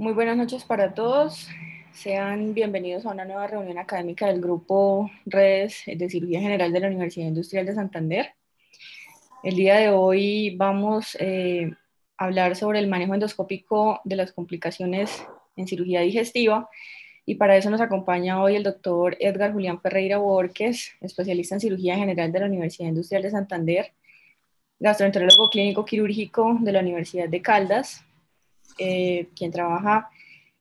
Muy buenas noches para todos. Sean bienvenidos a una nueva reunión académica del Grupo Redes de Cirugía General de la Universidad Industrial de Santander. El día de hoy vamos eh, a hablar sobre el manejo endoscópico de las complicaciones en cirugía digestiva y para eso nos acompaña hoy el doctor Edgar Julián Ferreira Borges, especialista en cirugía general de la Universidad Industrial de Santander, gastroenterólogo clínico quirúrgico de la Universidad de Caldas, eh, quien trabaja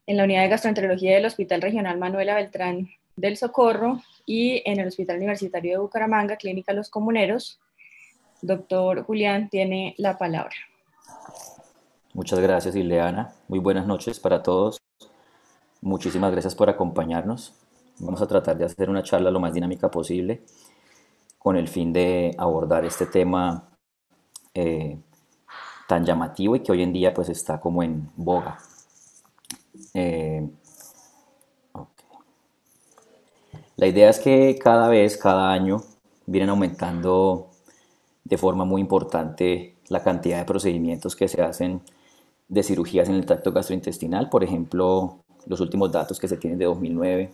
en la unidad de gastroenterología del Hospital Regional Manuela Beltrán del Socorro y en el Hospital Universitario de Bucaramanga, Clínica Los Comuneros. Doctor Julián tiene la palabra. Muchas gracias, Ileana. Muy buenas noches para todos. Muchísimas gracias por acompañarnos. Vamos a tratar de hacer una charla lo más dinámica posible con el fin de abordar este tema eh, tan llamativo y que hoy en día pues está como en boga. Eh, la idea es que cada vez, cada año, vienen aumentando de forma muy importante la cantidad de procedimientos que se hacen de cirugías en el tracto gastrointestinal. Por ejemplo, los últimos datos que se tienen de 2009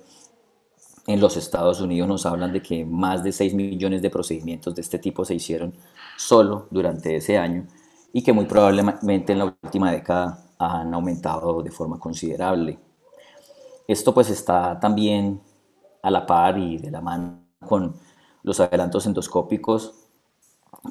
en los Estados Unidos nos hablan de que más de 6 millones de procedimientos de este tipo se hicieron solo durante ese año y que muy probablemente en la última década han aumentado de forma considerable. Esto pues está también a la par y de la mano con los adelantos endoscópicos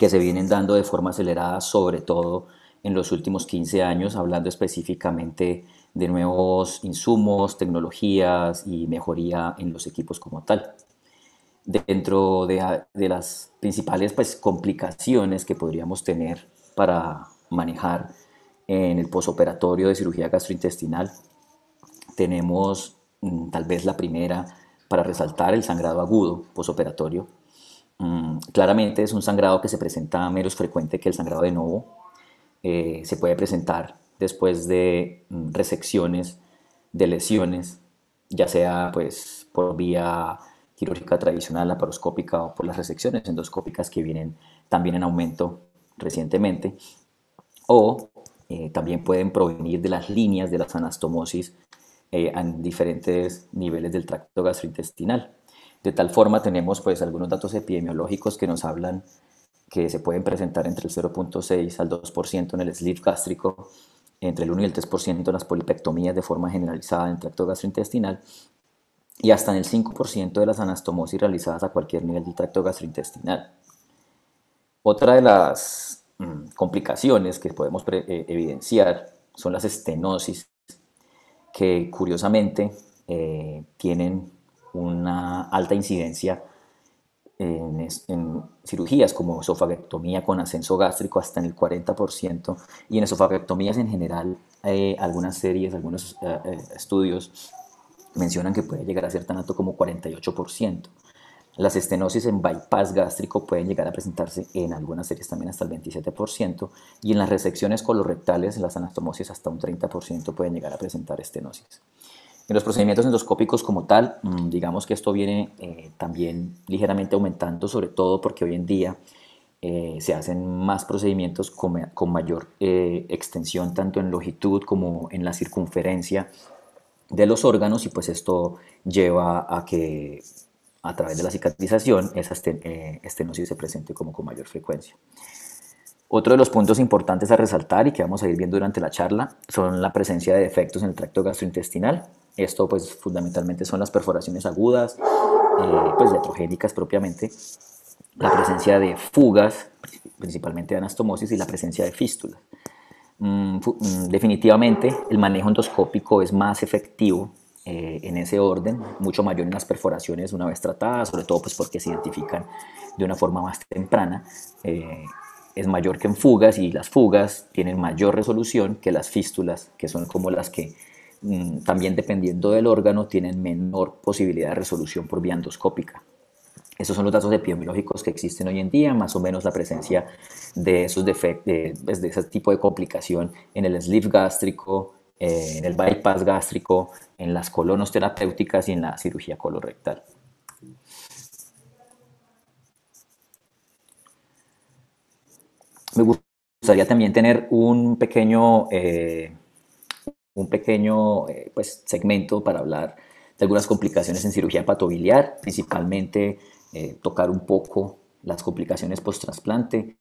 que se vienen dando de forma acelerada, sobre todo en los últimos 15 años, hablando específicamente de nuevos insumos, tecnologías y mejoría en los equipos como tal. Dentro de, de las principales pues, complicaciones que podríamos tener para manejar en el posoperatorio de cirugía gastrointestinal. Tenemos mm, tal vez la primera para resaltar el sangrado agudo posoperatorio. Mm, claramente es un sangrado que se presenta menos frecuente que el sangrado de novo. Eh, se puede presentar después de mm, resecciones de lesiones, ya sea pues por vía quirúrgica tradicional, laparoscópica o por las resecciones endoscópicas que vienen también en aumento recientemente, o eh, también pueden provenir de las líneas de las anastomosis eh, en diferentes niveles del tracto gastrointestinal. De tal forma tenemos pues algunos datos epidemiológicos que nos hablan que se pueden presentar entre el 0.6 al 2% en el sleeve gástrico, entre el 1 y el 3% en las polipectomías de forma generalizada en tracto gastrointestinal y hasta en el 5% de las anastomosis realizadas a cualquier nivel del tracto gastrointestinal. Otra de las mm, complicaciones que podemos eh, evidenciar son las estenosis, que curiosamente eh, tienen una alta incidencia en, cirugías como esofagectomía con ascenso gástrico hasta en el 40% y en esofagectomías en general eh, algunas series, algunos estudios mencionan que puede llegar a ser tan alto como 48%. Las estenosis en bypass gástrico pueden llegar a presentarse en algunas series también hasta el 27% y en las resecciones colorectales, las anastomosis hasta un 30% pueden llegar a presentar estenosis. En los procedimientos endoscópicos como tal, mm, digamos que esto viene eh, también ligeramente aumentando, sobre todo porque hoy en día eh, se hacen más procedimientos con, mayor eh, extensión tanto en longitud como en la circunferencia de los órganos y pues esto lleva a que a través de la cicatrización, esa este, eh, estenosis se presente como con mayor frecuencia. Otro de los puntos importantes a resaltar y que vamos a ir viendo durante la charla son la presencia de defectos en el tracto gastrointestinal. Esto pues fundamentalmente son las perforaciones agudas, eh, pues letrogénicas propiamente, la presencia de fugas, principalmente de anastomosis y la presencia de fístulas. Mm, mm, definitivamente el manejo endoscópico es más efectivo eh, en ese orden, mucho mayor en las perforaciones una vez tratadas, sobre todo pues porque se identifican de una forma más temprana, eh, es mayor que en fugas y las fugas tienen mayor resolución que las fístulas, que son como las que mm, también dependiendo del órgano tienen menor posibilidad de resolución por vía endoscópica. Esos son los datos epidemiológicos que existen hoy en día, más o menos la presencia de esos defectos, pues, de ese tipo de complicación en el sleeve gástrico, eh, en el bypass gástrico, en las colonos terapéuticas y en la cirugía colorectal. Me gustaría también tener un pequeño, eh, un pequeño eh, pues, segmento para hablar de algunas complicaciones en cirugía patobiliar, principalmente tocar un poco las complicaciones post-trasplante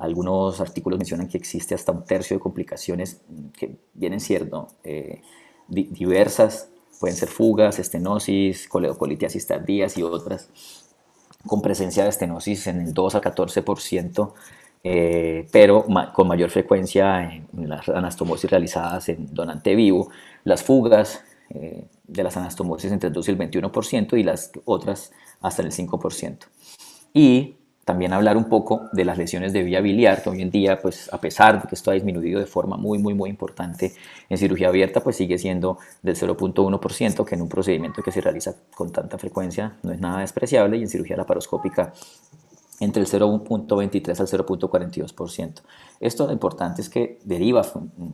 algunos artículos mencionan que existe hasta un tercio de complicaciones que vienen siendo eh, diversas, pueden ser fugas, estenosis, colitis tardías y otras, con presencia de estenosis en el 2 a 14%, pero con mayor frecuencia en, las anastomosis realizadas en donante vivo, las fugas eh, de las anastomosis entre el 2 y el 21% y las otras hasta el 5%. Y también hablar un poco de las lesiones de vía biliar, que hoy en día, pues a pesar de que esto ha disminuido de forma muy, muy, muy importante en cirugía abierta, pues sigue siendo del 0.1%, que en un procedimiento que se realiza con tanta frecuencia no es nada despreciable, y en cirugía laparoscópica entre el 0.23 al 0.42%. Esto lo importante es que deriva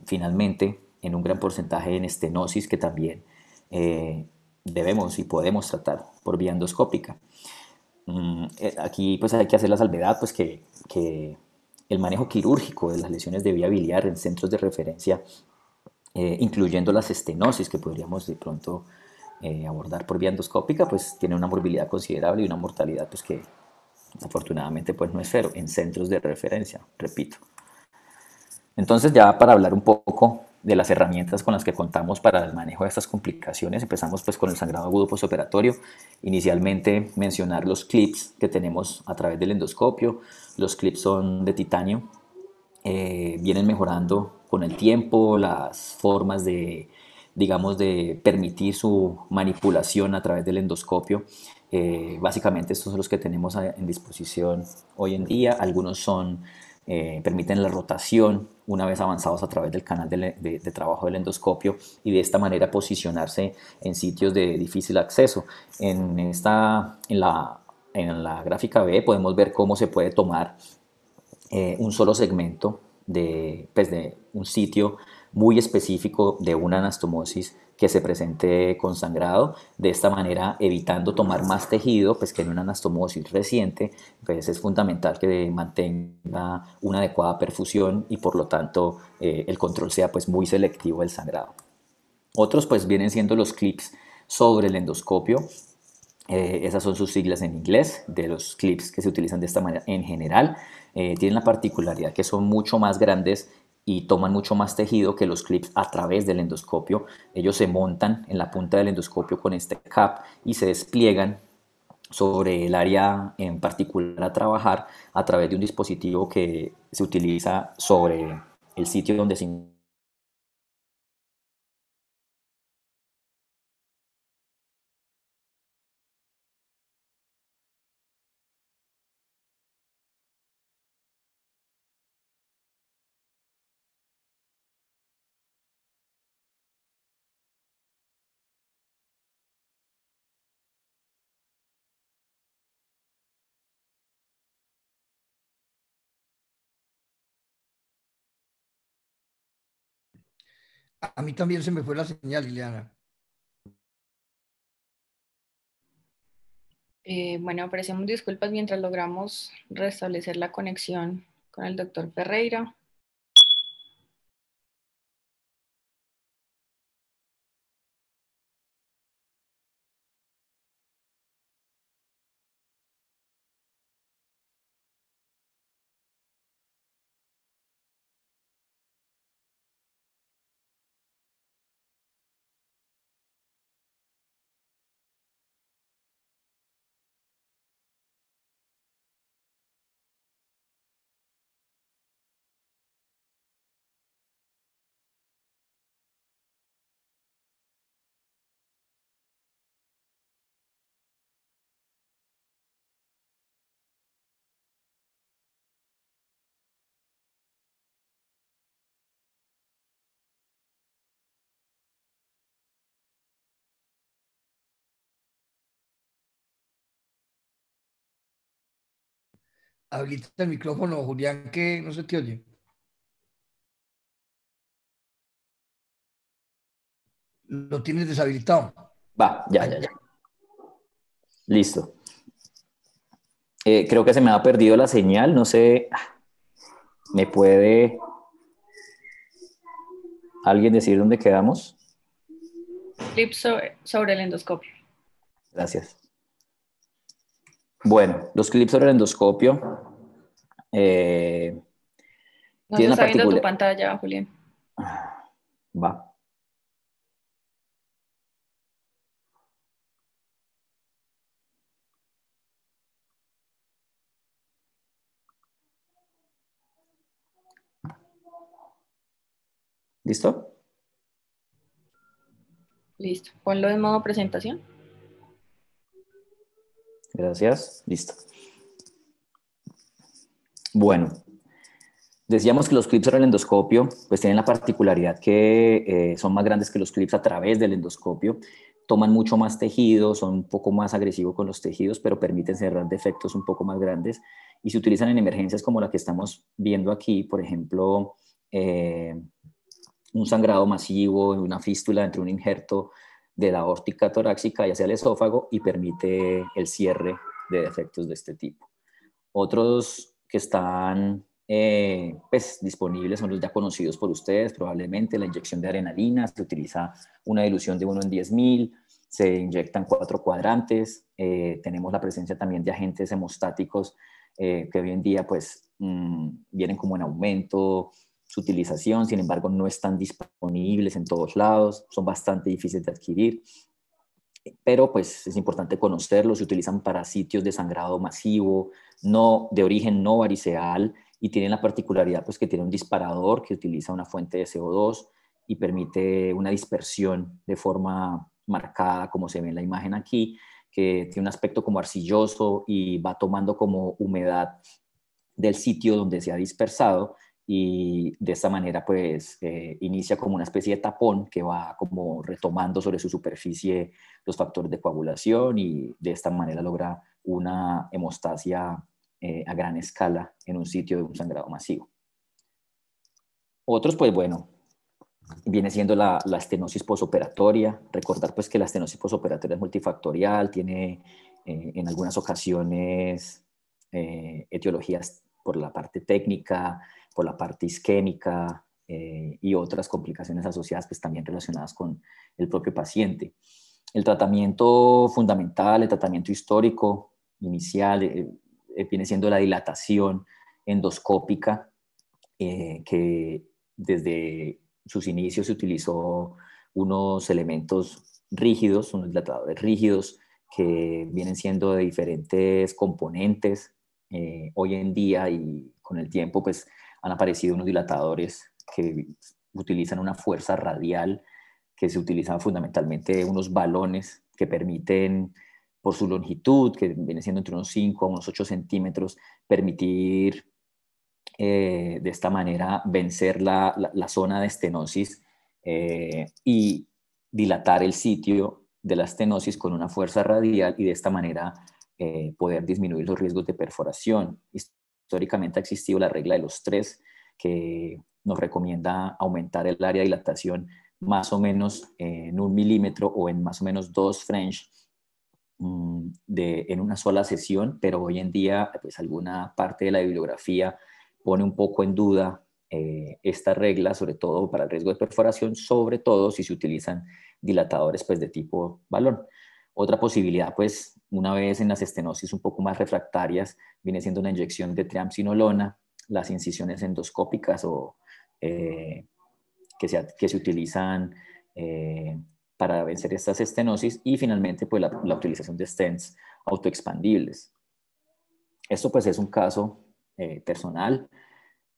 finalmente en un gran porcentaje en estenosis que también eh, debemos y podemos tratar por vía endoscópica. Mm, eh, aquí pues hay que hacer la salvedad pues que, el manejo quirúrgico de las lesiones de vía biliar en centros de referencia, eh, incluyendo las estenosis que podríamos de pronto eh, abordar por vía endoscópica, pues tiene una morbilidad considerable y una mortalidad pues que afortunadamente pues no es cero en centros de referencia, repito. Entonces ya para hablar un poco de las herramientas con las que contamos para el manejo de estas complicaciones. Empezamos pues con el sangrado agudo postoperatorio. Inicialmente mencionar los clips que tenemos a través del endoscopio. Los clips son de titanio. Eh, vienen mejorando con el tiempo las formas de, digamos, de permitir su manipulación a través del endoscopio. Eh, básicamente estos son los que tenemos en disposición hoy en día. Algunos son, eh, permiten la rotación una vez avanzados a través del canal de, trabajo del endoscopio y de esta manera posicionarse en sitios de difícil acceso. En, esta, en, la, gráfica B podemos ver cómo se puede tomar eh, un solo segmento de, pues, de un sitio muy específico de una anastomosis que se presente con sangrado, de esta manera evitando tomar más tejido, pues que en una anastomosis reciente, pues es fundamental que mantenga una adecuada perfusión y por lo tanto eh, el control sea pues muy selectivo del sangrado. Otros pues vienen siendo los clips sobre el endoscopio, eh, esas son sus siglas en inglés, de los clips que se utilizan de esta manera en general. Eh, tienen la particularidad que son mucho más grandes y toman mucho más tejido que los clips a través del endoscopio. Ellos se montan en la punta del endoscopio con este cap y se despliegan sobre el área en particular a trabajar a través de un dispositivo que se utiliza sobre el sitio donde se A mí también se me fue la señal, Liliana. Eh, bueno, ofrecemos disculpas mientras logramos restablecer la conexión con el doctor Ferreira. Habilita el micrófono, Julián, que no se te oye. Lo tienes deshabilitado. Va, ya, ya, ya. Listo. Eh, creo que se me ha perdido la señal, no sé. ¿Me puede alguien decir dónde quedamos? Clip sobre, sobre el endoscopio. Gracias. Bueno, los clips sobre endoscopio. Eh, no tienen se está viendo tu pantalla, Julián. Ah, va. ¿Listo? Listo. Ponlo en modo presentación. Gracias. Listo. Bueno, decíamos que los clips para el endoscopio pues tienen la particularidad que eh, son más grandes que los clips a través del endoscopio, toman mucho más tejido, son un poco más agresivos con los tejidos, pero permiten cerrar defectos un poco más grandes y se utilizan en emergencias como la que estamos viendo aquí, por ejemplo, eh, un sangrado masivo, una fístula entre un injerto de la órtica torácica hacia el esófago y permite el cierre de defectos de este tipo. Otros que están eh, pues, disponibles son los ya conocidos por ustedes, probablemente la inyección de adrenalina, se utiliza una dilución de 1 en 10.000, se inyectan cuatro cuadrantes, eh, tenemos la presencia también de agentes hemostáticos eh, que hoy en día pues mm, vienen como en aumento, utilización, sin embargo, no están disponibles en todos lados, son bastante difíciles de adquirir, pero pues es importante conocerlos, se utilizan para sitios de sangrado masivo, no de origen no variceal y tienen la particularidad pues que tiene un disparador que utiliza una fuente de CO2 y permite una dispersión de forma marcada, como se ve en la imagen aquí, que tiene un aspecto como arcilloso y va tomando como humedad del sitio donde se ha dispersado y de esta manera pues eh, inicia como una especie de tapón que va como retomando sobre su superficie los factores de coagulación y de esta manera logra una hemostasia eh, a gran escala en un sitio de un sangrado masivo. Otros pues bueno, viene siendo la, estenosis posoperatoria, recordar pues que la estenosis posoperatoria es multifactorial, tiene eh, en algunas ocasiones etiologías por la parte técnica, por la parte isquémica eh, y otras complicaciones asociadas, pues también relacionadas con el propio paciente. El tratamiento fundamental, el tratamiento histórico inicial, eh, eh, viene siendo la dilatación endoscópica, que desde sus inicios se utilizó unos elementos rígidos, unos dilatadores rígidos, que vienen siendo de diferentes componentes hoy en día y con el tiempo, pues han aparecido unos dilatadores que utilizan una fuerza radial, que se utilizan fundamentalmente unos balones que permiten, por su longitud, que viene siendo entre unos 5 a unos 8 centímetros, permitir eh, de esta manera vencer la, zona de estenosis eh, y dilatar el sitio de la estenosis con una fuerza radial y de esta manera eh, poder disminuir los riesgos de perforación históricamente ha existido la regla de los tres que nos recomienda aumentar el área de dilatación más o menos en un milímetro o en más o menos dos French mm, en una sola sesión, pero hoy en día pues alguna parte de la bibliografía pone un poco en duda eh, esta regla, sobre todo para el riesgo de perforación, sobre todo si se utilizan dilatadores pues de tipo balón. Otra posibilidad, pues, una vez en las estenosis un poco más refractarias, viene siendo una inyección de triamcinolona, las incisiones endoscópicas o eh, que, se, utilizan eh, para vencer estas estenosis y finalmente pues, la, utilización de stents autoexpandibles. Esto pues es un caso eh, personal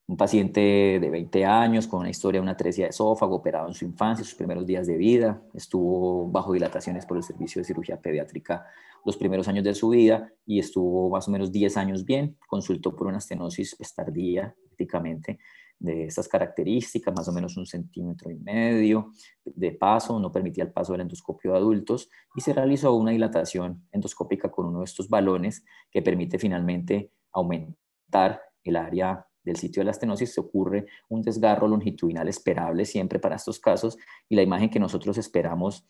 un paciente de 20 años con una historia de una atresia de esófago, operado en su infancia, sus primeros días de vida, estuvo bajo dilataciones por el servicio de cirugía pediátrica los primeros años de su vida y estuvo más o menos 10 años bien, consultó por una estenosis tardía prácticamente de estas características, más o menos un centímetro y medio de paso, no permitía el paso del endoscopio de adultos y se realizó una dilatación endoscópica con uno de estos balones que permite finalmente aumentar el área del sitio de la estenosis se ocurre un desgarro longitudinal esperable siempre para estos casos y la imagen que nosotros esperamos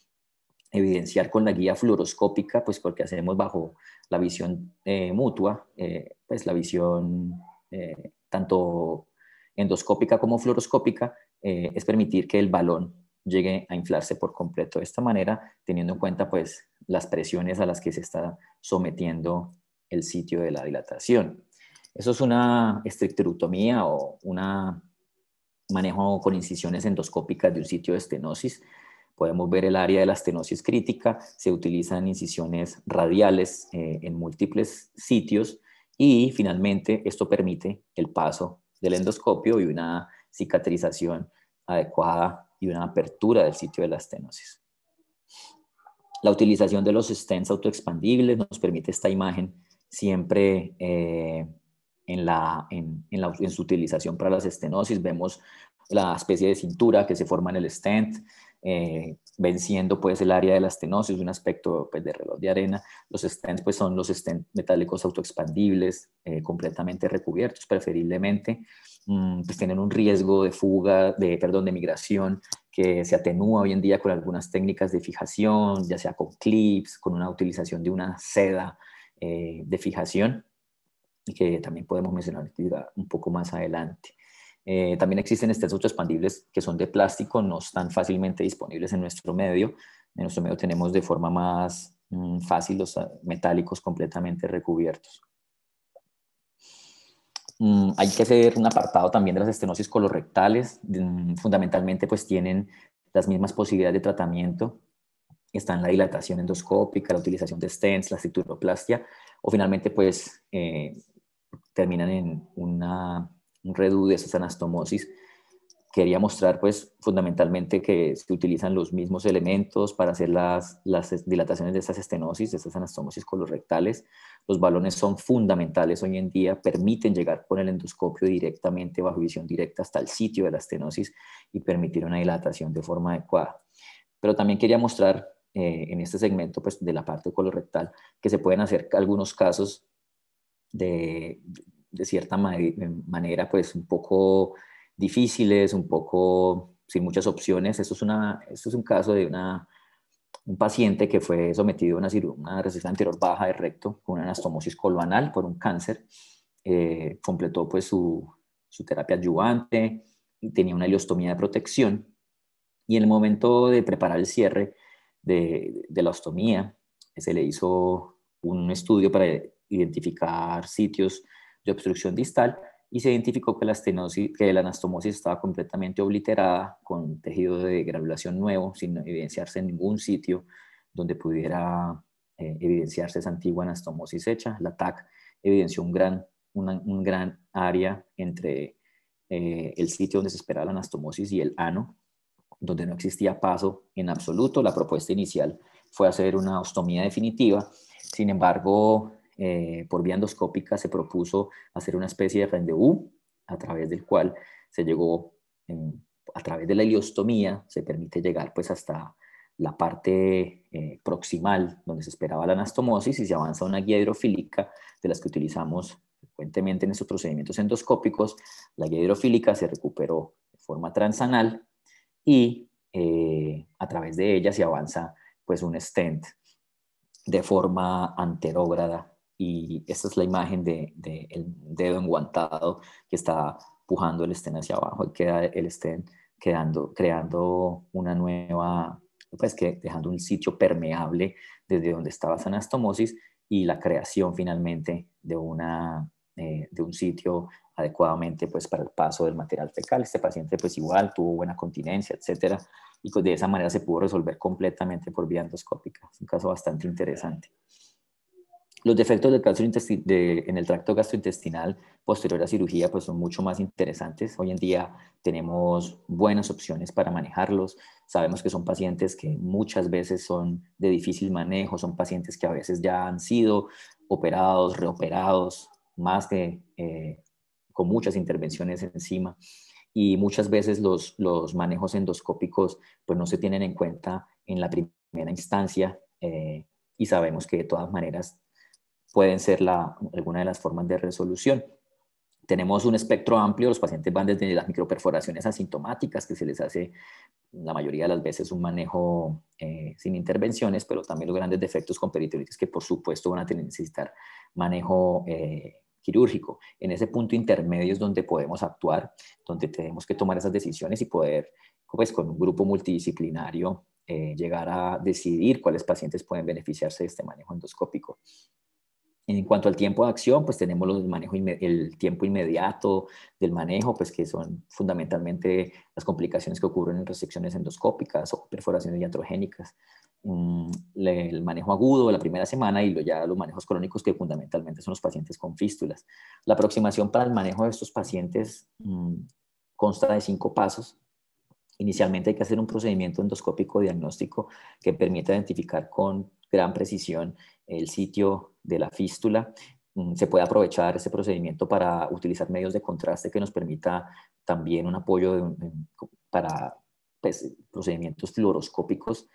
evidenciar con la guía fluoroscópica, pues porque hacemos bajo la visión eh, mutua, eh, pues la visión eh, tanto endoscópica como fluoroscópica, es permitir que el balón llegue a inflarse por completo de esta manera, teniendo en cuenta pues las presiones a las que se está sometiendo el sitio de la dilatación. Eso es una estricterutomía o un manejo con incisiones endoscópicas de un sitio de estenosis. Podemos ver el área de la estenosis crítica, se utilizan incisiones radiales eh, en múltiples sitios y finalmente esto permite el paso del endoscopio y una cicatrización adecuada y una apertura del sitio de la estenosis. La utilización de los stents autoexpandibles nos permite esta imagen siempre eh, en, la, en, su utilización para las estenosis. Vemos la especie de cintura que se forma en el stent, eh, venciendo pues el área de la estenosis, un aspecto pues, de reloj de arena. Los stents pues son los stents metálicos autoexpandibles, eh, completamente recubiertos preferiblemente, mm, pues tienen un riesgo de fuga, de, perdón, de migración que se atenúa hoy en día con algunas técnicas de fijación, ya sea con clips, con una utilización de una seda eh, de fijación y que también podemos mencionar un poco más adelante. Eh, también existen estesos expandibles que son de plástico, no están fácilmente disponibles en nuestro medio. En nuestro medio tenemos de forma más mm, fácil los ah, metálicos completamente recubiertos. Mm, hay que hacer un apartado también de las estenosis colorectales. Mm, fundamentalmente pues tienen las mismas posibilidades de tratamiento. Están la dilatación endoscópica, la utilización de stents, la cinturoplastia o finalmente pues eh, terminan en una, un de esas anastomosis. Quería mostrar, pues, fundamentalmente que se utilizan los mismos elementos para hacer las, dilataciones de esas estenosis, de esas anastomosis colorectales. Los balones son fundamentales hoy en día, permiten llegar con el endoscopio directamente, bajo visión directa, hasta el sitio de la estenosis y permitir una dilatación de forma adecuada. Pero también quería mostrar eh, en este segmento pues, de la parte colorectal que se pueden hacer algunos casos de, de cierta manera pues un poco difíciles, un poco sin muchas opciones. Esto es, un caso de una, un paciente que fue sometido a una, una resistencia anterior baja de recto con una anastomosis coloanal por un cáncer. Eh, completó pues su, terapia adyuvante y tenía una heliostomía de protección. Y en el momento de preparar el cierre de la ostomía, se le hizo un estudio para identificar sitios obstrucción distal y se identificó que la, estenosis, que la anastomosis estaba completamente obliterada con tejido de granulación nuevo sin evidenciarse en ningún sitio donde pudiera eh, evidenciarse esa antigua anastomosis hecha. La TAC evidenció un gran, un gran área entre eh, el sitio donde se esperaba la anastomosis y el ano, donde no existía paso en absoluto. La propuesta inicial fue hacer una ostomía definitiva. Sin embargo, eh, por vía endoscópica se propuso hacer una especie de rendezvous a través del cual se llegó, a través de la heliostomía, se permite llegar pues hasta la parte eh, proximal donde se esperaba la anastomosis y se avanza una guía hidrofílica de las que utilizamos frecuentemente en estos procedimientos endoscópicos. La guía hidrofílica se recuperó de forma transanal y eh, a través de ella se avanza pues un stent de forma anterógrada y esta es la imagen del de, dedo enguantado que está pujando el estén hacia abajo y queda el estén quedando, creando una nueva, pues que dejando un sitio permeable desde donde estaba esa anastomosis y la creación finalmente de, eh, un sitio adecuadamente pues para el paso del material fecal. Este paciente pues igual tuvo buena continencia, etcétera, y pues, de esa manera se pudo resolver completamente por vía endoscópica. un caso bastante interesante. Los defectos del en el tracto gastrointestinal posterior a cirugía pues, son mucho más interesantes. Hoy en día tenemos buenas opciones para manejarlos. Sabemos que son pacientes que muchas veces son de difícil manejo, son pacientes que a veces ya han sido operados, reoperados, más que eh, con muchas intervenciones encima. Y muchas veces los, los manejos endoscópicos pues, no se tienen en cuenta en la primera instancia. Eh, y sabemos que de todas maneras pueden ser alguna de las formas de resolución. Tenemos un espectro amplio, los pacientes van desde las microperforaciones asintomáticas, que se les hace la mayoría de las veces un manejo eh, sin intervenciones, pero también los grandes defectos con peritonitis que por supuesto van a tener, necesitar manejo eh, quirúrgico. En ese punto intermedio es donde podemos actuar, donde tenemos que tomar esas decisiones y poder, pues con un grupo multidisciplinario, eh, llegar a decidir cuáles pacientes pueden beneficiarse de este manejo endoscópico. En cuanto al tiempo de acción, pues tenemos los manejo el tiempo inmediato del manejo, pues que son fundamentalmente las complicaciones que ocurren en resecciones endoscópicas o perforaciones iatrogénicas. Mm, el manejo agudo la primera semana y ya los manejos crónicos que fundamentalmente son los pacientes con fístulas. La aproximación para el manejo de estos pacientes mm, consta de cinco pasos. Inicialmente hay que hacer un procedimiento endoscópico diagnóstico que permita identificar con gran precisión el sitio de la fístula, mm, se puede aprovechar ese procedimiento para utilizar medios de contraste que nos permita también un apoyo para pues, procedimientos fluoroscópicos.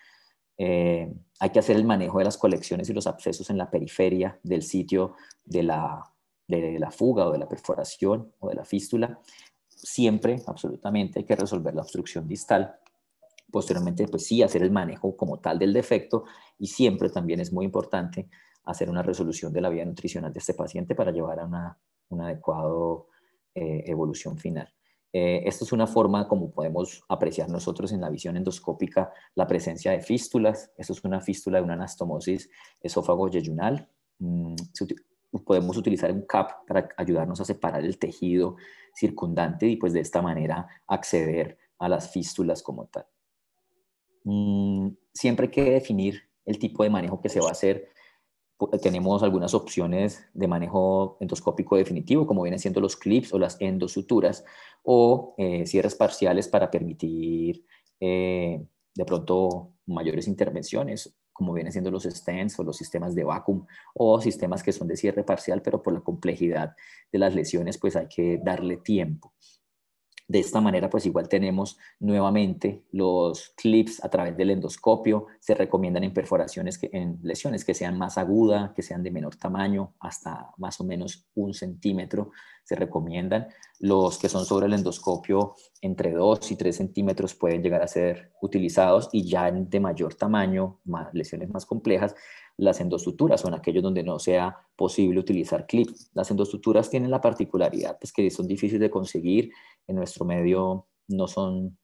Eh, hay que hacer el manejo de las colecciones y los abscesos en la periferia del sitio de la, de la fuga o de la perforación o de la fístula. Siempre, absolutamente, hay que resolver la obstrucción distal posteriormente, pues sí, hacer el manejo como tal del defecto y siempre también es muy importante hacer una resolución de la vía nutricional de este paciente para llevar a una, adecuada eh, evolución final. Esto eh, esta es una forma como podemos apreciar nosotros en la visión endoscópica la presencia de fístulas. Esto es una fístula de una anastomosis esófago yeyunal. Mm, podemos utilizar un CAP para ayudarnos a separar el tejido circundante y pues de esta manera acceder a las fístulas como tal. Mm, siempre hay que definir el tipo de manejo que se va a hacer eh, tenemos algunas opciones de manejo endoscópico definitivo, como vienen siendo los clips o las endosuturas, o eh, cierres parciales para permitir eh, de pronto mayores intervenciones, como vienen siendo los stents o los sistemas de vacuum, o sistemas que son de cierre parcial, pero por la complejidad de las lesiones, pues hay que darle tiempo. De esta manera, pues igual tenemos nuevamente los clips a través del endoscopio. Se recomiendan en perforaciones, que, en lesiones que sean más agudas, que sean de menor tamaño, hasta más o menos un centímetro. Se recomiendan los que son sobre el endoscopio entre 2 y 3 centímetros pueden llegar a ser utilizados y ya de mayor tamaño, lesiones más complejas, las endosuturas son aquellos donde no sea posible utilizar clip. Las endosuturas tienen la particularidad pues, que son difíciles de conseguir, en nuestro medio no son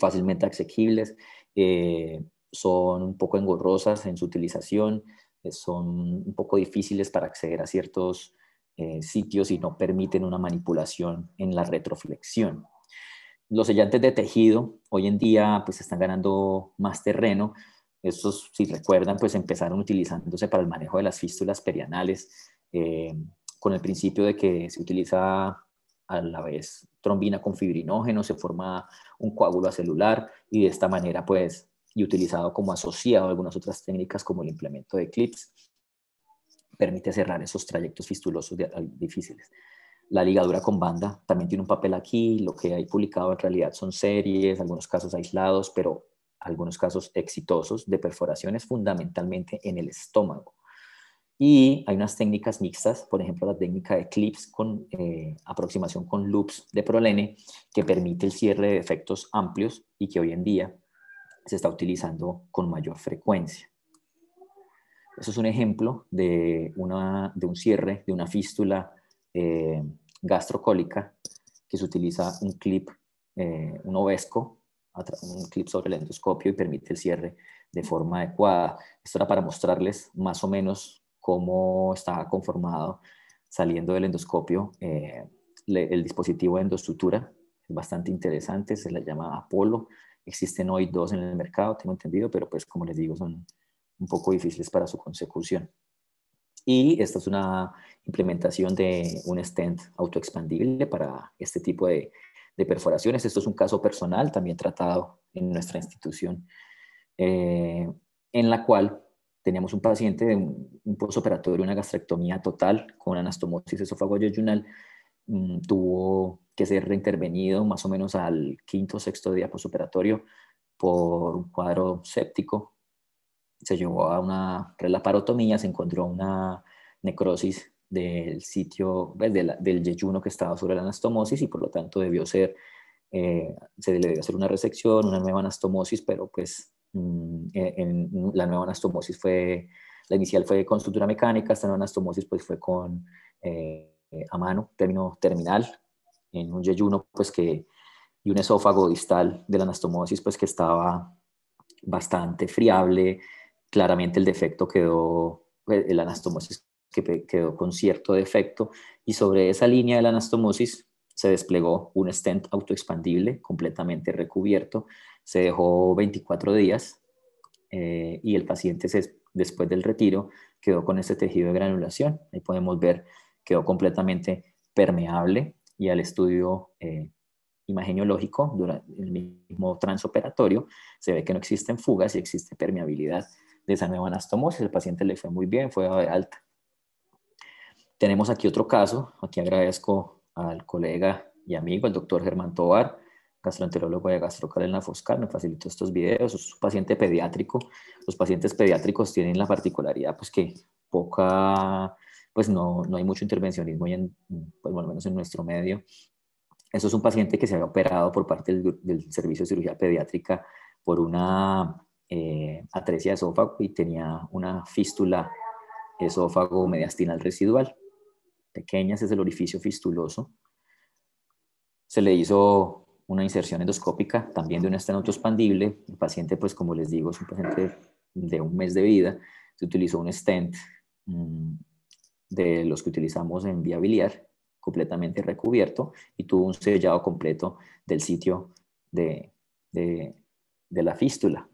fácilmente accesibles, eh, son un poco engorrosas en su utilización, eh, son un poco difíciles para acceder a ciertos eh, sitios y no permiten una manipulación en la retroflexión los sellantes de tejido hoy en día pues están ganando más terreno estos, si recuerdan, pues empezaron utilizándose para el manejo de las fístulas perianales, eh, con el principio de que se utiliza a la vez trombina con fibrinógeno, se forma un coágulo celular y de esta manera, pues, y utilizado como asociado a algunas otras técnicas como el implemento de clips, permite cerrar esos trayectos fistulosos difíciles. La ligadura con banda también tiene un papel aquí, lo que hay publicado en realidad son series, algunos casos aislados, pero algunos casos exitosos de perforaciones fundamentalmente en el estómago. Y hay unas técnicas mixtas, por ejemplo, la técnica de clips con eh, aproximación con loops de Prolene, que permite el cierre de efectos amplios y que hoy en día se está utilizando con mayor frecuencia. Eso es un ejemplo de, un cierre de una fístula eh, gastrocólica que se utiliza un clip, eh, un obesco un clip sobre el endoscopio y permite el cierre de forma adecuada. Esto era para mostrarles más o menos cómo está conformado saliendo del endoscopio eh, el dispositivo de endostructura. Es bastante interesante, se la llama Apolo. Existen hoy dos en el mercado, tengo entendido, pero pues como les digo, son un poco difíciles para su consecución. Y esta es una implementación de un stent autoexpandible para este tipo de de perforaciones. Esto es un caso personal también tratado en nuestra institución, eh, en la cual teníamos un paciente de un, postoperatorio, una gastrectomía total con anastomosis esofagoyoyunal yoyunal mm, tuvo que ser reintervenido más o menos al quinto o sexto día postoperatorio por un cuadro séptico. Se llevó a una relaparotomía, se encontró una necrosis del sitio, pues, del, del yeyuno que estaba sobre la anastomosis y por lo tanto debió ser, eh, se le debió hacer una resección, una nueva anastomosis, pero pues mm, eh, en, la nueva anastomosis fue, la inicial fue con sutura mecánica, esta nueva anastomosis pues fue con eh, a mano, término terminal, en un yeyuno pues que, y un esófago distal de la anastomosis pues que estaba bastante friable, claramente el defecto quedó, el pues, la anastomosis que quedó con cierto defecto y sobre esa línea de la anastomosis se desplegó un stent autoexpandible completamente recubierto, se dejó 24 días eh, y el paciente después del retiro quedó con este tejido de granulación. Ahí podemos ver quedó completamente permeable y al estudio eh, imagenológico durante el mismo transoperatorio se ve que no existen fugas y existe permeabilidad de esa nueva anastomosis. El paciente le fue muy bien, fue alta. Tenemos aquí otro caso, aquí agradezco al colega y amigo, el doctor Germán Tobar, gastroenterólogo de Gastrocar en la Foscar, me facilitó estos videos, es un paciente pediátrico, los pacientes pediátricos tienen la particularidad pues que poca, pues no, no hay mucho intervencionismo y en, pues menos en nuestro medio. Eso es un paciente que se había operado por parte del, Servicio de Cirugía Pediátrica por una eh, atresia de esófago y tenía una fístula esófago mediastinal residual pequeñas, es el orificio fistuloso. Se le hizo una inserción endoscópica también de un estenoto expandible. El paciente, pues como les digo, es un paciente de un mes de vida. Se utilizó un stent mm, de los que utilizamos en vía biliar, completamente recubierto, y tuvo un sellado completo del sitio de, de la fístula.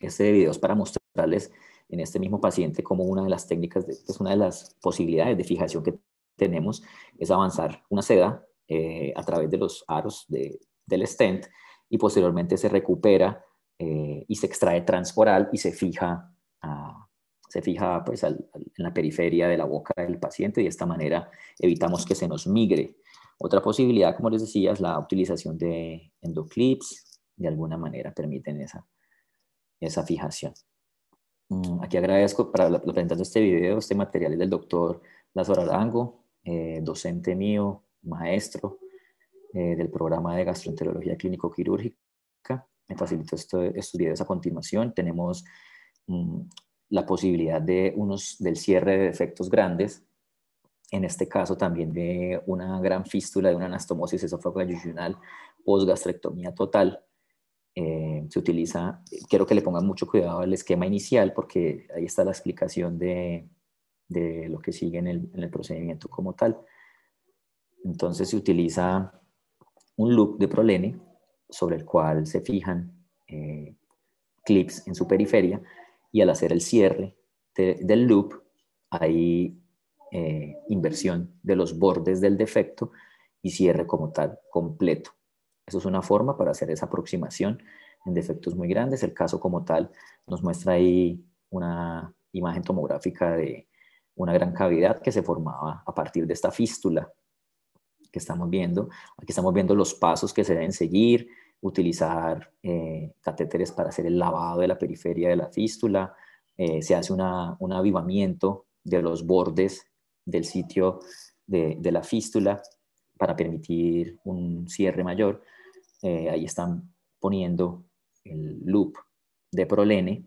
Este video es para mostrarles en este mismo paciente como una de las técnicas, es pues, una de las posibilidades de fijación que tenemos, es avanzar una seda eh, a través de los aros del stent y posteriormente se recupera eh, y se extrae transoral y se fija, ah, se fija pues, en la periferia de la boca del paciente y de esta manera evitamos que se nos migre. Otra posibilidad, como les decía, es la utilización de endoclips, de alguna manera permiten esa, esa fijación. Mm, aquí agradezco para la, presentación de este video, este material es del doctor Lázaro Arango, eh, docente mío, maestro eh, del programa de gastroenterología clínico-quirúrgica. Me facilitó estos videos a continuación. Tenemos mm, la posibilidad de unos, del cierre de defectos grandes, en este caso también de una gran fístula, de una anastomosis esófago post-gastrectomía total eh, se utiliza, quiero que le pongan mucho cuidado al esquema inicial porque ahí está la explicación de, lo que sigue en el, procedimiento como tal. Entonces se utiliza un loop de Prolene sobre el cual se fijan eh, clips en su periferia y al hacer el cierre del loop hay eh, inversión de los bordes del defecto y cierre como tal completo. Eso es una forma para hacer esa aproximación en defectos muy grandes. El caso como tal nos muestra ahí una imagen tomográfica de una gran cavidad que se formaba a partir de esta fístula que estamos viendo. Aquí estamos viendo los pasos que se deben seguir, utilizar eh, catéteres para hacer el lavado de la periferia de la fístula, eh, se hace un avivamiento de los bordes del sitio de la fístula para permitir un cierre mayor. Eh, ahí están poniendo el loop de Prolene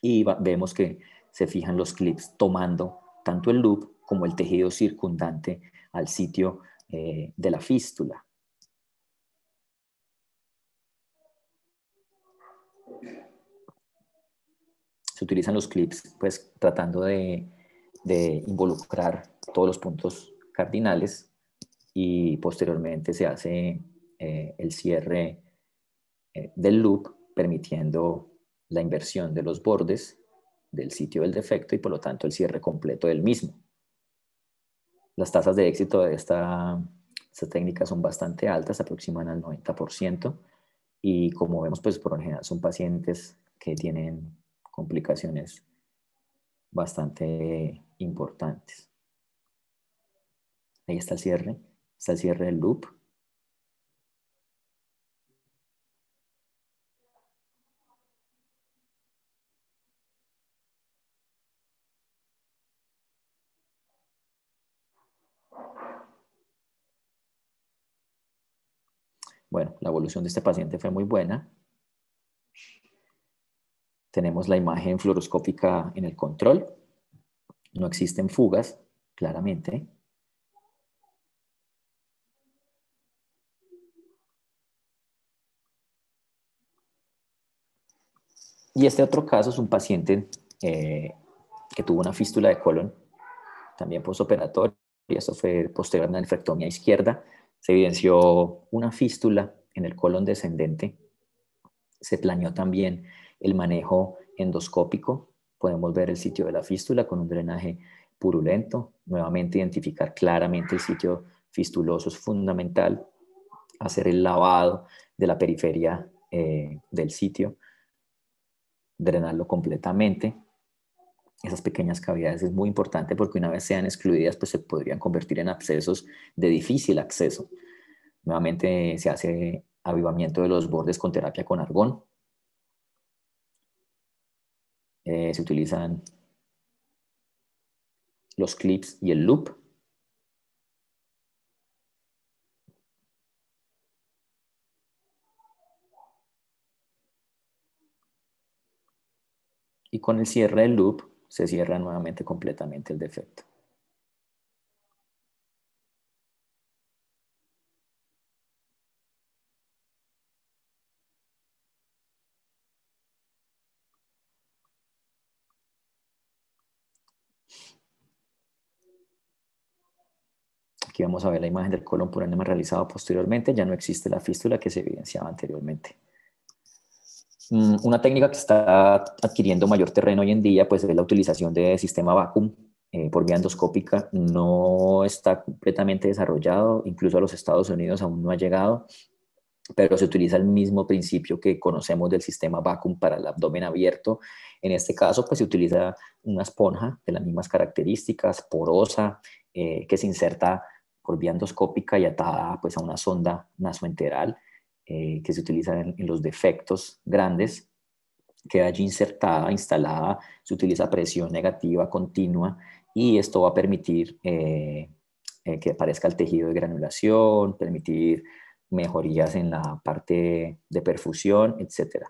y vemos que se fijan los clips tomando tanto el loop como el tejido circundante al sitio eh, de la fístula. Se utilizan los clips pues tratando de, de involucrar todos los puntos cardinales y posteriormente se hace eh, el cierre eh, del loop, permitiendo la inversión de los bordes del sitio del defecto y por lo tanto el cierre completo del mismo. Las tasas de éxito de esta, técnica son bastante altas, se aproximan al 90%, y como vemos, pues por general son pacientes que tienen complicaciones bastante importantes. Ahí está el cierre, está el cierre del loop. Bueno, la evolución de este paciente fue muy buena. Tenemos la imagen fluoroscópica en el control. No existen fugas, claramente. Y este otro caso es un paciente eh, que tuvo una fístula de colon, también postoperatoria, eso fue posterior a una nefrectomía izquierda, se evidenció una fístula en el colon descendente. Se planeó también el manejo endoscópico. Podemos ver el sitio de la fístula con un drenaje purulento. Nuevamente identificar claramente el sitio fistuloso es fundamental. Hacer el lavado de la periferia eh, del sitio. Drenarlo completamente esas pequeñas cavidades es muy importante porque una vez sean excluidas, pues se podrían convertir en accesos de difícil acceso. Nuevamente se hace avivamiento de los bordes con terapia con argón. Eh, se utilizan los clips y el loop. Y con el cierre del loop se cierra nuevamente completamente el defecto. Aquí vamos a ver la imagen del colon por realizado posteriormente. Ya no existe la fístula que se evidenciaba anteriormente. Mm, una técnica que está adquiriendo mayor terreno hoy en día pues, es la utilización de sistema vacuum eh, por vía endoscópica. No está completamente desarrollado, incluso a los Estados Unidos aún no ha llegado, pero se utiliza el mismo principio que conocemos del sistema vacuum para el abdomen abierto. En este caso, pues se utiliza una esponja de las mismas características, porosa, eh, que se inserta por vía endoscópica y atada pues, a una sonda nasoenteral eh, que se utiliza en, los defectos grandes, queda allí insertada, instalada, se utiliza presión negativa continua y esto va a permitir eh, eh, que aparezca el tejido de granulación, permitir mejorías en la parte de perfusión, etc.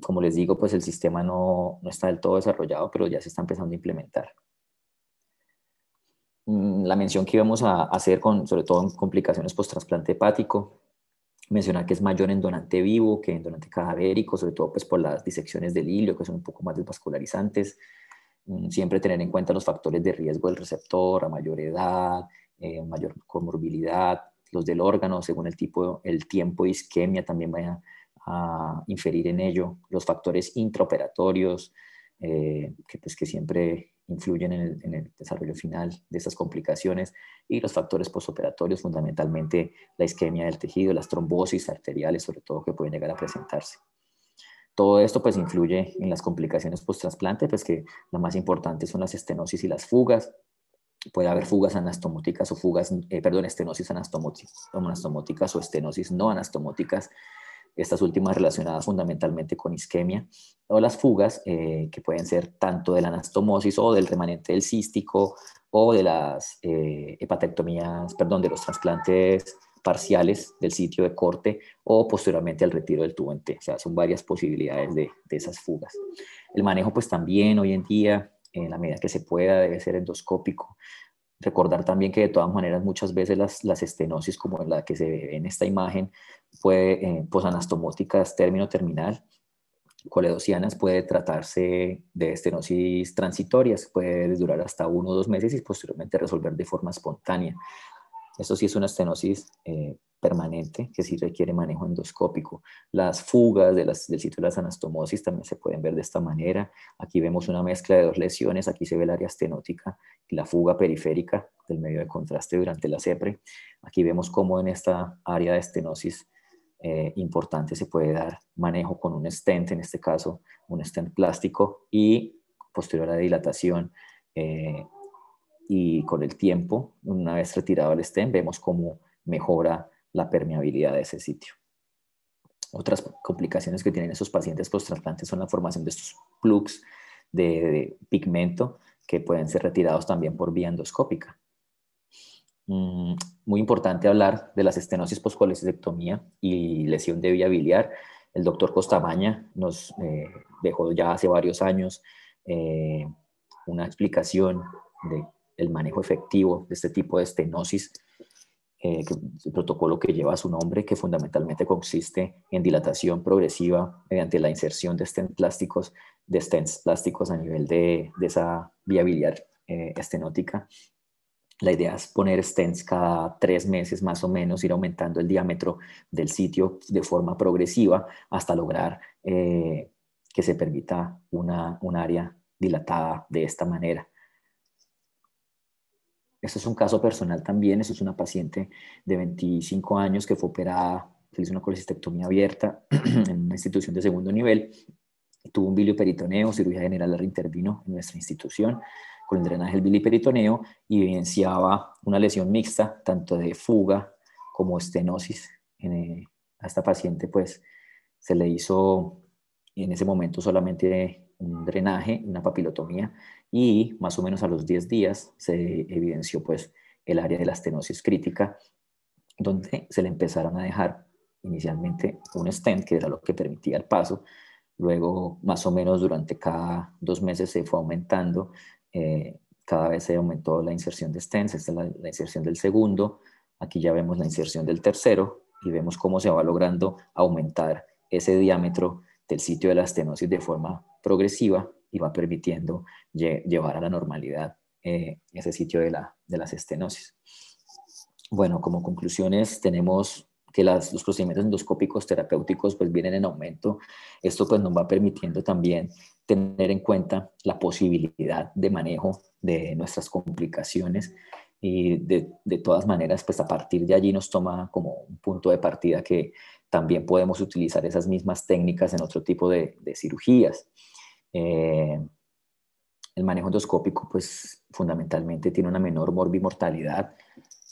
Como les digo, pues el sistema no, no está del todo desarrollado, pero ya se está empezando a implementar mm, la mención que íbamos a hacer, con, sobre todo en complicaciones post-trasplante hepático, mencionar que es mayor en donante vivo que en donante cadavérico, sobre todo pues por las disecciones del hilo, que son un poco más desvascularizantes. Mm, siempre tener en cuenta los factores de riesgo del receptor a mayor edad, eh, mayor comorbilidad, los del órgano, según el tipo, el tiempo de isquemia también vaya a inferir en ello, los factores intraoperatorios, eh, que, pues, que siempre influyen en el, desarrollo final de estas complicaciones y los factores postoperatorios, fundamentalmente la isquemia del tejido, las trombosis arteriales, sobre todo, que pueden llegar a presentarse. Todo esto pues influye en las complicaciones post pues que las más importante son las estenosis y las fugas. Puede haber fugas anastomóticas o fugas, eh, perdón, estenosis anastomóticas o estenosis no anastomóticas estas últimas relacionadas fundamentalmente con isquemia, o las fugas eh, que pueden ser tanto de la anastomosis o del remanente del cístico o de las eh, hepatectomías, perdón, de los trasplantes parciales del sitio de corte o posteriormente al retiro del tubo en T. O sea, son varias posibilidades de esas fugas. El manejo pues también hoy en día en la medida que se pueda, debe ser endoscópico. Recordar también que de todas maneras muchas veces las, estenosis como la que se ve en esta imagen, puede, eh, posanastomóticas pues, término terminal, coledocianas puede tratarse de estenosis transitorias, puede durar hasta uno o dos meses y posteriormente resolver de forma espontánea. Esto sí es una estenosis eh, permanente que sí requiere manejo endoscópico. Las fugas de las, del sitio de las anastomosis también se pueden ver de esta manera. Aquí vemos una mezcla de dos lesiones, aquí se ve el área estenótica y la fuga periférica del medio de contraste durante la SEPRE. Aquí vemos cómo en esta área de estenosis eh, importante se puede dar manejo con un stent, en este caso un stent plástico y posterior a dilatación eh, y con el tiempo, una vez retirado el stent, vemos cómo mejora la permeabilidad de ese sitio. Otras complicaciones que tienen esos pacientes post-trasplantes son la formación de estos plugs de, pigmento que pueden ser retirados también por vía endoscópica. Mm, muy importante hablar de las estenosis colecistectomía y lesión de vía biliar. El doctor Costabaña nos eh, dejó ya hace varios años eh, una explicación del manejo efectivo de este tipo de estenosis eh, el protocolo que lleva su nombre, que fundamentalmente consiste en dilatación progresiva mediante la inserción de stents plásticos, de stents plásticos a nivel de, esa viabilidad eh, estenótica. La idea es poner stents cada tres meses más o menos, ir aumentando el diámetro del sitio de forma progresiva hasta lograr eh, que se permita una, un área dilatada de esta manera. Esto es un caso personal también, esto es una paciente de 25 años que fue operada, se hizo una colecistectomía abierta en una institución de segundo nivel, tuvo un bilioperitoneo, cirugía general reintervino en nuestra institución con el drenaje del biliperitoneo y evidenciaba una lesión mixta, tanto de fuga como estenosis. En, eh, a esta paciente pues se le hizo en ese momento solamente un drenaje, una papilotomía, y más o menos a los 10 días se evidenció pues el área de la estenosis crítica, donde se le empezaron a dejar inicialmente un stent, que era lo que permitía el paso, luego más o menos durante cada dos meses se fue aumentando, eh, cada vez se aumentó la inserción de stents, esta es la, la inserción del segundo, aquí ya vemos la inserción del tercero y vemos cómo se va logrando aumentar ese diámetro del sitio de la estenosis de forma progresiva y va permitiendo llevar a la normalidad eh, ese sitio de, la, de las estenosis. Bueno, como conclusiones tenemos que los procedimientos endoscópicos terapéuticos pues vienen en aumento. Esto pues nos va permitiendo también tener en cuenta la posibilidad de manejo de nuestras complicaciones y de, de, todas maneras pues a partir de allí nos toma como un punto de partida que también podemos utilizar esas mismas técnicas en otro tipo de cirugías. Eh, el manejo endoscópico, pues fundamentalmente tiene una menor morbimortalidad,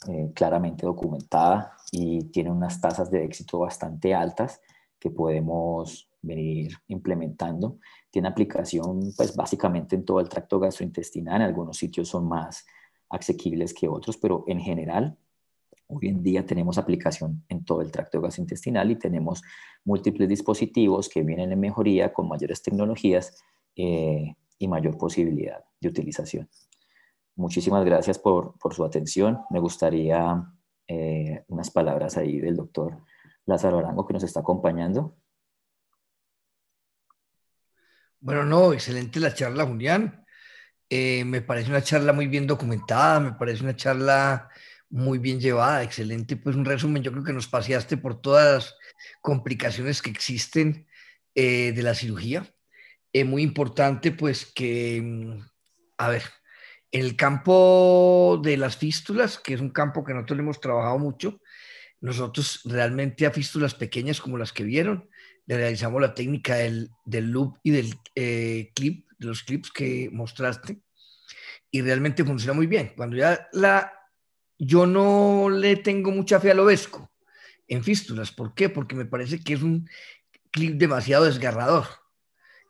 eh, claramente documentada, y tiene unas tasas de éxito bastante altas que podemos venir implementando. Tiene aplicación, pues básicamente en todo el tracto gastrointestinal, en algunos sitios son más asequibles que otros, pero en general Hoy en día tenemos aplicación en todo el tracto gastrointestinal y tenemos múltiples dispositivos que vienen en mejoría con mayores tecnologías eh, y mayor posibilidad de utilización. Muchísimas gracias por, su atención. Me gustaría eh, unas palabras ahí del doctor Lázaro Arango que nos está acompañando. Bueno, no, excelente la charla, Julián. Eh, me parece una charla muy bien documentada, me parece una charla muy bien llevada, excelente. Pues un resumen, yo creo que nos paseaste por todas las complicaciones que existen eh, de la cirugía. Eh, muy importante, pues que, mm, a ver, el campo de las fístulas, que es un campo que nosotros hemos trabajado mucho, nosotros realmente a fístulas pequeñas como las que vieron, le realizamos la técnica del, del loop y del eh, clip, de los clips que mostraste, y realmente funciona muy bien. Cuando ya la yo no le tengo mucha fe al obesco en fístulas. ¿Por qué? Porque me parece que es un clip demasiado desgarrador.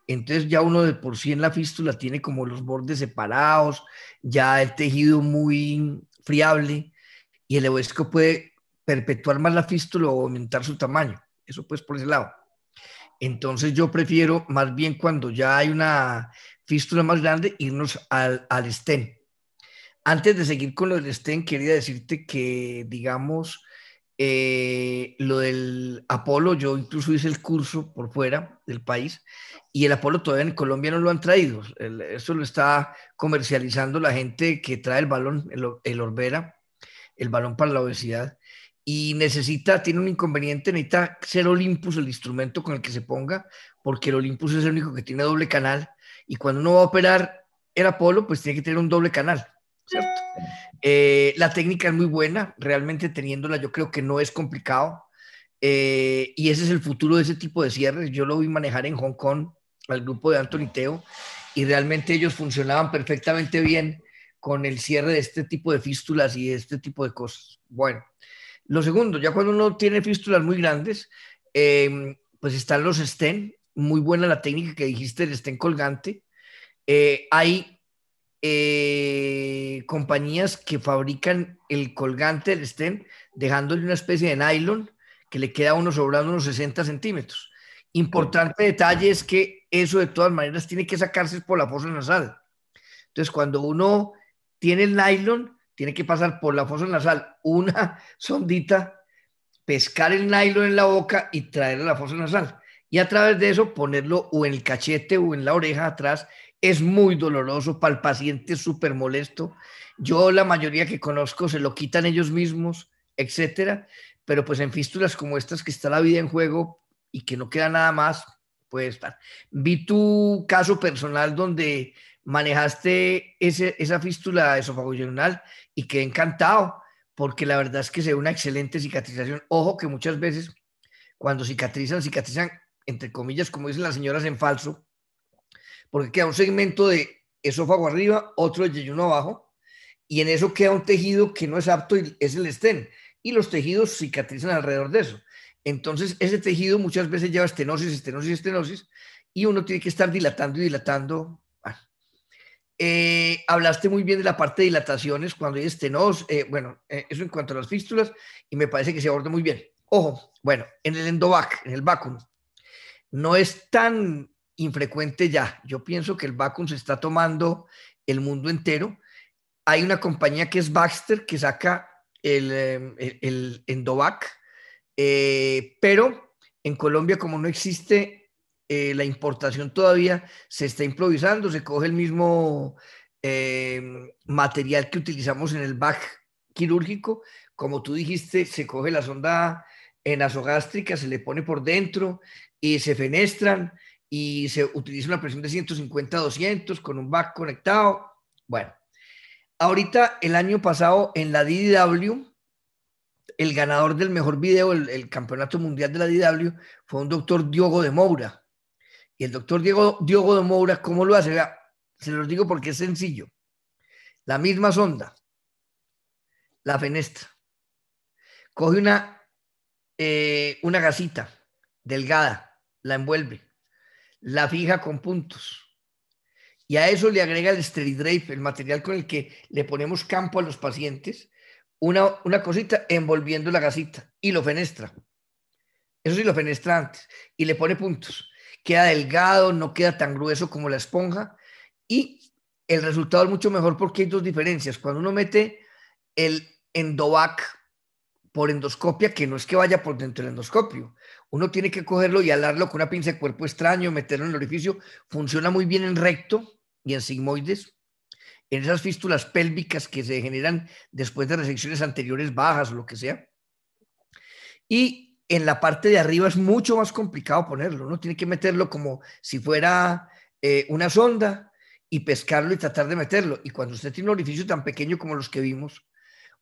Entonces ya uno de por sí en la fístula tiene como los bordes separados, ya el tejido muy friable y el obesco puede perpetuar más la fístula o aumentar su tamaño. Eso pues por ese lado. Entonces yo prefiero más bien cuando ya hay una fístula más grande irnos al, al estén antes de seguir con lo del STEM, quería decirte que, digamos, eh, lo del Apolo, yo incluso hice el curso por fuera del país y el Apolo todavía en Colombia no lo han traído. Eso lo está comercializando la gente que trae el balón, el, el Orbera, el balón para la obesidad y necesita, tiene un inconveniente, necesita ser Olympus el instrumento con el que se ponga, porque el Olympus es el único que tiene doble canal, y cuando uno va a operar el Apolo, pues tiene que tener un doble canal. ¿cierto? Eh. Eh, la técnica es muy buena, realmente teniéndola yo creo que no es complicado. Eh, y ese es el futuro de ese tipo de cierres. Yo lo vi manejar en Hong Kong al grupo de Anthony Teo y realmente ellos funcionaban perfectamente bien con el cierre de este tipo de fístulas y este tipo de cosas. Bueno, lo segundo, ya cuando uno tiene fístulas muy grandes, em, pues están los estén, muy buena la técnica que dijiste, el estén colgante. hay eh, compañías que fabrican el colgante del stem, dejándole una especie de nylon que le queda a uno sobrando unos 60 centímetros. Importante detalle es que eso de todas maneras tiene que sacarse por la fosa nasal. Entonces, cuando uno tiene el nylon, tiene que pasar por la fosa nasal una sondita, pescar el nylon en la boca y traer a la fosa nasal. Y a través de eso ponerlo o en el cachete o en la oreja atrás es muy doloroso para el paciente, súper molesto. Yo la mayoría que conozco se lo quitan ellos mismos, etcétera. Pero pues en fístulas como estas que está la vida en juego y que no queda nada más, puede estar. Vi tu caso personal donde manejaste ese, esa fístula esofagoyunal y quedé encantado porque la verdad es que se ve una excelente cicatrización. Ojo que muchas veces cuando cicatrizan, cicatrizan entre comillas, como dicen las señoras en falso, porque queda un segmento de esófago arriba, otro de yeyuno abajo, y en eso queda un tejido que no es apto y es el estén, y los tejidos cicatrizan alrededor de eso. Entonces, ese tejido muchas veces lleva estenosis, estenosis, estenosis, y uno tiene que estar dilatando y dilatando. Eh, hablaste muy bien de la parte de dilataciones cuando hay estenosis, eh, bueno, eh, eso en cuanto a las fístulas, y me parece que se aborda muy bien. Ojo, bueno, en el endovac, en el vacuum, no es tan infrecuente ya. Yo pienso que el vacun se está tomando el mundo entero. Hay una compañía que es Baxter que saca el, em, Endovac, eh, pero en Colombia como no existe eh, la importación todavía, se está improvisando, se coge el mismo em, material que utilizamos en el VAC quirúrgico, como tú dijiste, se coge la sonda en azogástrica se le pone por dentro y se fenestran y se utiliza una presión de 150 200 con un back conectado. Bueno, ahorita el año pasado en la DW el ganador del mejor video, el, campeonato mundial de la DW, fue un doctor Diogo de Moura. Y el doctor Diego, Diogo de Moura, ¿cómo lo hace? se los digo porque es sencillo. La misma sonda, la fenestra. Coge una, eh, una gasita delgada, la envuelve, la fija con puntos. Y a eso le agrega el Steridrape, el material con el que le ponemos campo a los pacientes, una, una cosita envolviendo la gasita y lo fenestra. Eso sí, lo fenestra antes y le pone puntos. Queda delgado, no queda tan grueso como la esponja y el resultado es mucho mejor porque hay dos diferencias. Cuando uno mete el endovac por endoscopia, que no es que vaya por dentro del endoscopio, uno tiene que cogerlo y alarlo con una pinza de cuerpo extraño, meterlo en el orificio. Funciona muy bien en recto y en sigmoides. En esas fístulas pélvicas que se generan después de resecciones anteriores bajas o lo que sea. Y en la parte de arriba es mucho más complicado ponerlo. Uno tiene que meterlo como si fuera eh, una sonda y pescarlo y tratar de meterlo. Y cuando usted tiene un orificio tan pequeño como los que vimos,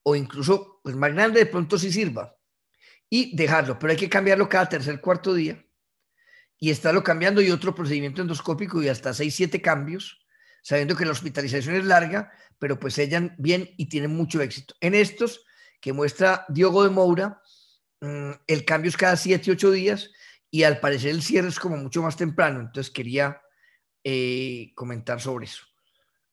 o incluso pues, más grande, de pronto sí sirva y dejarlo, pero hay que cambiarlo cada tercer, cuarto día y estarlo cambiando y otro procedimiento endoscópico y hasta 6, siete cambios, sabiendo que la hospitalización es larga, pero pues sellan bien y tienen mucho éxito. En estos que muestra Diogo de Moura, mm, el cambio es cada 7, ocho días y al parecer el cierre es como mucho más temprano, entonces quería eh, comentar sobre eso.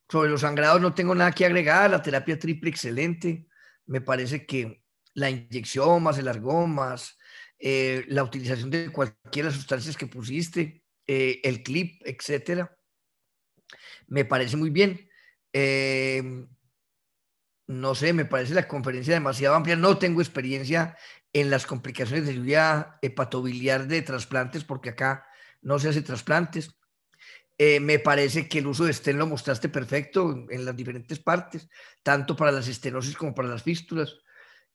Sobre los sangrados no tengo nada que agregar, la terapia triple excelente, me parece que la inyección más, el argomas, eh, la utilización de cualquiera de las sustancias que pusiste, eh, el clip, etcétera. Me parece muy bien. Eh, no sé, me parece la conferencia demasiado amplia. No tengo experiencia en las complicaciones de lluvia hepatobiliar de trasplantes, porque acá no se hace trasplantes. me parece que el uso de estén lo mostraste perfecto en, en, las diferentes partes, tanto para las estenosis como para las fístulas.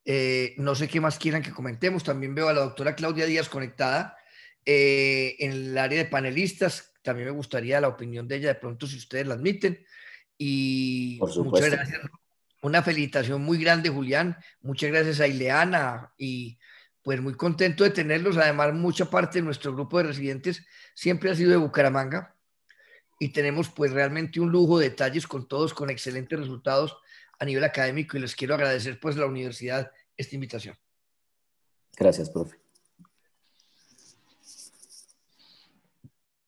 Eh, no sé qué más quieran que comentemos. También veo a la doctora Claudia Díaz conectada eh, en el área de panelistas. También me gustaría la opinión de ella, de pronto, si ustedes la admiten. Y muchas gracias. Una felicitación muy grande, Julián. Muchas gracias a Ileana y pues muy contento de tenerlos. Además, mucha parte de nuestro grupo de residentes siempre ha sido de Bucaramanga y tenemos pues realmente un lujo de detalles con todos, con excelentes resultados a nivel académico y les quiero agradecer pues la universidad esta invitación. Gracias, profe.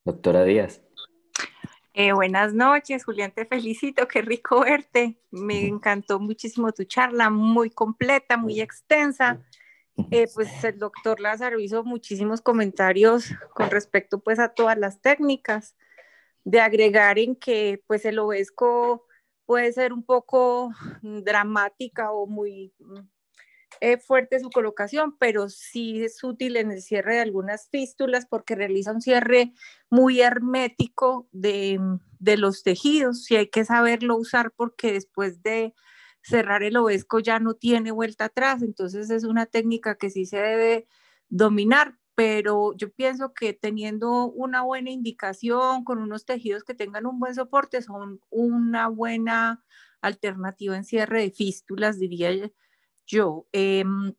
Doctora Díaz. Eh, buenas noches, Julián, te felicito, qué rico verte. Me encantó muchísimo tu charla, muy completa, muy extensa. Eh, pues el doctor Lázaro hizo muchísimos comentarios con respecto pues a todas las técnicas, de agregar en que pues el obesco puede ser un poco mm, dramática o muy mm, eh, fuerte su colocación, pero sí es útil en el cierre de algunas fístulas porque realiza un cierre muy hermético de, mm, de los tejidos y hay que saberlo usar porque después de cerrar el obesco ya no tiene vuelta atrás, entonces es una técnica que sí se debe dominar pero yo pienso que teniendo una buena indicación con unos tejidos que tengan un buen soporte son una buena alternativa en cierre de fístulas, diría yo. Em,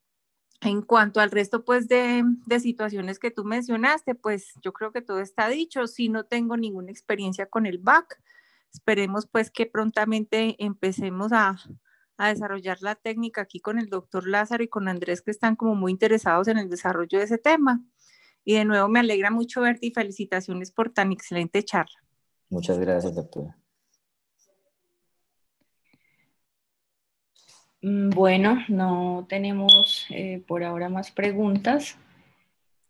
en cuanto al resto, pues, de, situaciones que tú mencionaste, pues yo creo que todo está dicho. Si no tengo ninguna experiencia con el BAC, esperemos pues que prontamente empecemos a, a desarrollar la técnica aquí con el doctor Lázaro y con Andrés, que están como muy interesados en el desarrollo de ese tema. Y de nuevo me alegra mucho verte y felicitaciones por tan excelente charla. Muchas gracias, doctora. Mm, bueno, no tenemos eh, por ahora más preguntas.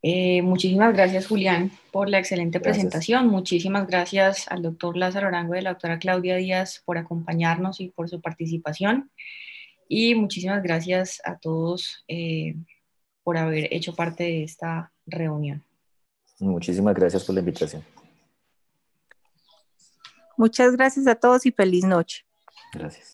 Eh, muchísimas gracias, Julián, por la excelente presentación. Muchísimas gracias al doctor Lázaro Arango y a la doctora Claudia Díaz por acompañarnos y por su participación. Y muchísimas gracias a todos eh, por haber hecho parte de esta reunión. Muchísimas gracias por la invitación. Muchas gracias a todos y feliz noche. Gracias.